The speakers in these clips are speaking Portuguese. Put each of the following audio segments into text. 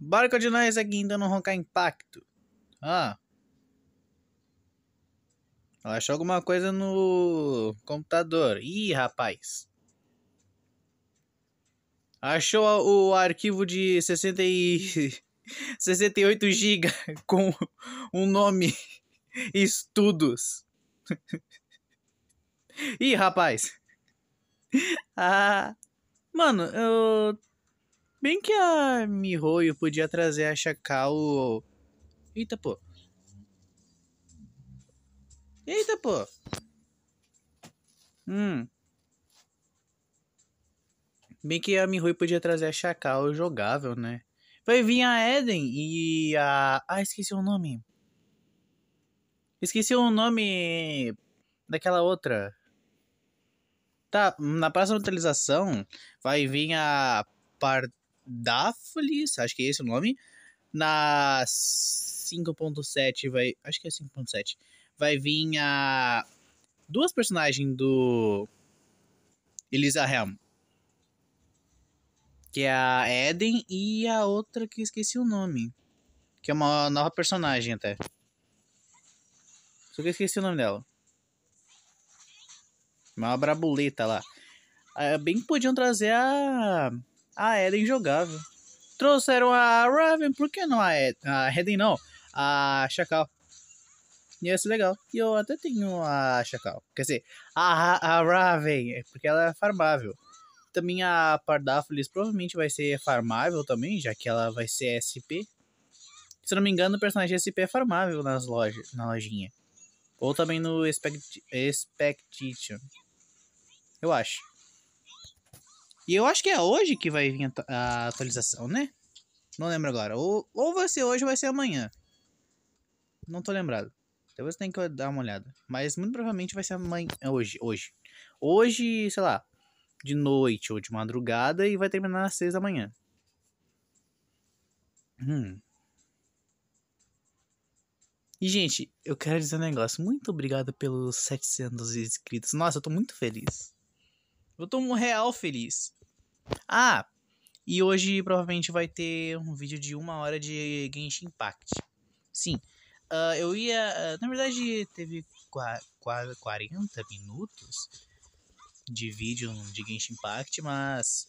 Barco de nós é ainda não roncar impacto. Ah. Ela achou alguma coisa no computador. Ih, rapaz. Achou o arquivo de 60 e... 68 GB com um nome estudos. Ih, rapaz. Ah, mano, eu Bem que a Mihoyo podia trazer a Chacal. Eita, pô. Eita, pô. Hum. Bem que a Mihoyo podia trazer a Chacal jogável, né? Vai vir a Eden e a. Ah, esqueci o nome. Esqueci o nome daquela outra. Tá, na próxima atualização vai vir a Part Daphlis, acho que é esse o nome. Na 5.7 vai. Acho que é 5.7. Vai vir a. Duas personagens do. Elisa Helm. Que é a Eden e a outra que esqueci o nome. Que é uma nova personagem até. Só que eu esqueci o nome dela. Uma brabuleta lá. Ah, bem que podiam trazer a a Eden é jogável. Trouxeram a Raven, por que não a, Ed, a Eden não? A Chacal. Ia ser legal. E eu até tenho a Chacal. Quer dizer, a, a Raven, é porque ela é farmável. Também a Pardafolis provavelmente vai ser farmável também, já que ela vai ser SP. Se não me engano, o personagem SP é farmável nas loja, na lojinha. Ou também no Expect expectition Eu acho. E eu acho que é hoje que vai vir a atualização, né? Não lembro agora. Ou, ou vai ser hoje ou vai ser amanhã. Não tô lembrado. Depois tem que dar uma olhada. Mas muito provavelmente vai ser amanhã. É hoje, hoje. Hoje, sei lá, de noite ou de madrugada e vai terminar às seis da manhã. Hum. E, gente, eu quero dizer um negócio. Muito obrigado pelos 700 inscritos. Nossa, eu tô muito feliz. Eu tô um real feliz. Ah, e hoje provavelmente vai ter um vídeo de uma hora de Genshin Impact. Sim, uh, eu ia. Uh, na verdade, teve quase 40 minutos de vídeo de Genshin Impact, mas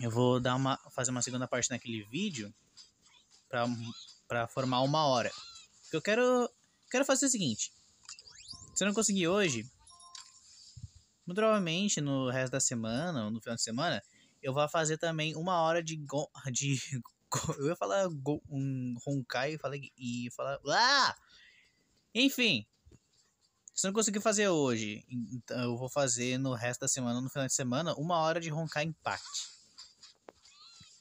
eu vou dar uma, fazer uma segunda parte naquele vídeo pra, pra formar uma hora. Eu quero, quero fazer o seguinte: se eu não conseguir hoje, muito provavelmente no resto da semana, ou no final de semana, eu vou fazer também uma hora de. Go, de go, eu ia falar go, um Honkai e falei. E falar. Ah! Enfim. Se eu não conseguir fazer hoje, então eu vou fazer no resto da semana, no final de semana, uma hora de Honkai Impact.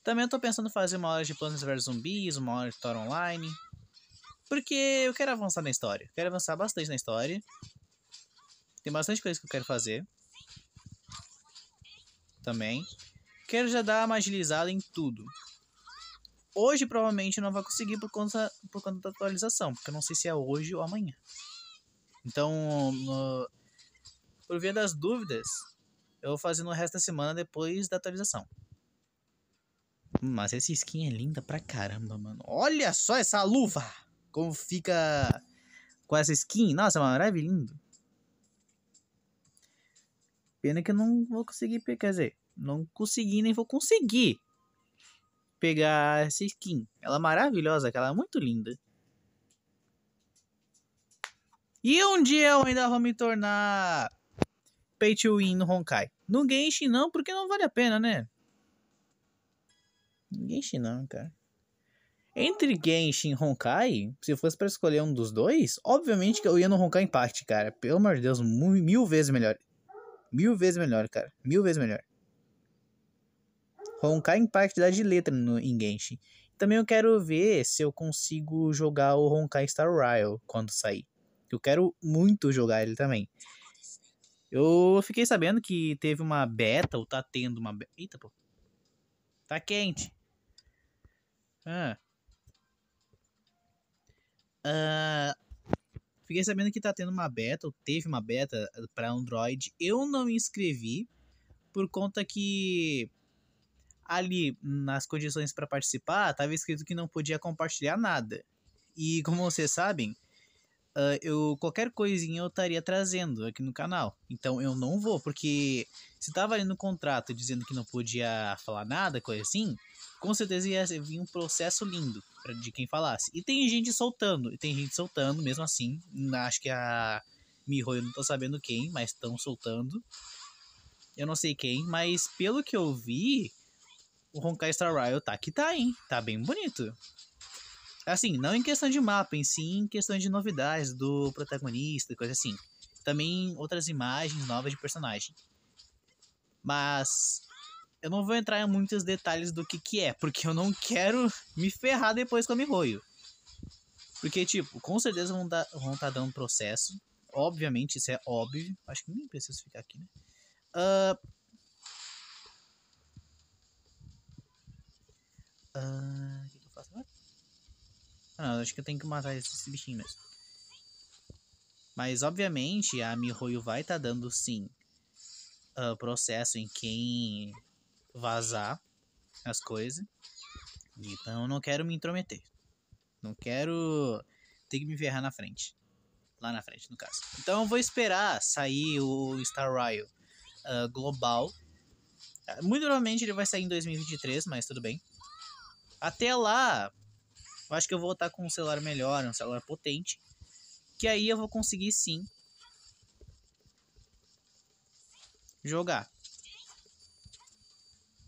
Também eu tô pensando em fazer uma hora de Plantas vs Zumbis, uma hora de Thor Online. Porque eu quero avançar na história. Quero avançar bastante na história. Tem bastante coisa que eu quero fazer. Também. Quero já dar uma agilizada em tudo. Hoje provavelmente não vai conseguir por conta, por conta da atualização, porque eu não sei se é hoje ou amanhã. Então, no, por via das dúvidas, eu vou fazer no resto da semana depois da atualização. Mas essa skin é linda pra caramba, mano. Olha só essa luva! Como fica com essa skin. Nossa, é maravilhoso. Pena que eu não vou conseguir pegar. Quer dizer, não consegui nem vou conseguir pegar essa skin. Ela é maravilhosa, ela é muito linda. E um dia eu ainda vou me tornar pay to win no Honkai. No Genshin não, porque não vale a pena, né? Genshin não, cara. Entre Genshin e Honkai, se fosse para escolher um dos dois, obviamente que eu ia no Honkai Impact, cara. Pelo amor de Deus, mil, mil vezes melhor. Mil vezes melhor, cara. Mil vezes melhor. Honkai Impact dá de letra no em Genshin. Também eu quero ver se eu consigo jogar o Honkai Star Rail quando sair. Eu quero muito jogar ele também. Eu fiquei sabendo que teve uma beta, ou tá tendo uma beta. Eita, pô. Tá quente. Ah. Uh, fiquei sabendo que tá tendo uma beta, ou teve uma beta eh, para Android. Eu não me inscrevi por conta que ali nas condições para participar tava escrito que não podia compartilhar nada. E como vocês sabem, uh, eu qualquer coisinha eu estaria trazendo aqui no canal. Então eu não vou, porque se tava ali no contrato dizendo que não podia falar nada, coisa assim, com certeza ia vir um processo lindo pra, de quem falasse. E tem gente soltando, e tem gente soltando mesmo assim. Acho que a Miho, eu não tô sabendo quem, mas estão soltando. Eu não sei quem, mas pelo que eu vi, o Honkai Star Rail tá que tá, hein? Tá bem bonito. Assim, não em questão de mapa, em sim em questão de novidades do protagonista e coisa assim. Também outras imagens novas de personagem. Mas eu não vou entrar em muitos detalhes do que que é, porque eu não quero me ferrar depois com o roio. Porque, tipo, com certeza vão estar vão tá dando processo. Obviamente, isso é óbvio. Acho que nem preciso ficar aqui, né? Uh... Uh... O que, que eu faço agora? Ah, não, acho que eu tenho que matar esse, esse bichinho mesmo. Mas, obviamente, a Mihoyo vai estar tá dando, sim, uh, processo em quem vazar as coisas. Então não quero me intrometer. Não quero ter que me ferrar na frente. Lá na frente, no caso. Então eu vou esperar sair o Star Rail uh, global. Ah, muito provavelmente ele vai sair em 2023, mas tudo bem. Até lá, eu acho que eu vou estar com um celular melhor, um celular potente. Que aí eu vou conseguir sim jogar.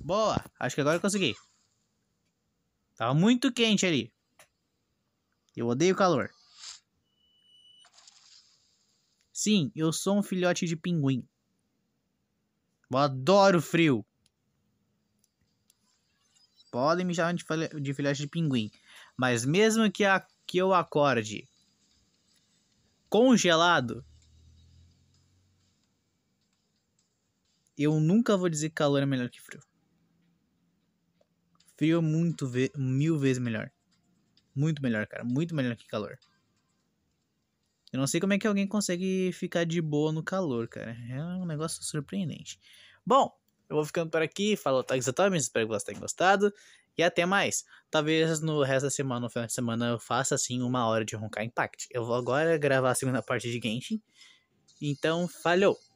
Boa, acho que agora eu consegui. Tava tá muito quente ali. Eu odeio calor. Sim, eu sou um filhote de pinguim. Eu adoro frio. Podem me chamar de filhote de pinguim. Mas mesmo que, a, que eu acorde congelado, eu nunca vou dizer que calor é melhor que frio. Frio é muito ve mil vezes melhor. Muito melhor, cara. Muito melhor que calor. Eu não sei como é que alguém consegue ficar de boa no calor, cara. É um negócio surpreendente. Bom, eu vou ficando por aqui. falou Tags espero que vocês tenham gostado. E até mais. Talvez no resto da semana, no final de semana, eu faça assim uma hora de Roncar Impact. Eu vou agora gravar a segunda parte de Genshin. Então, falhou!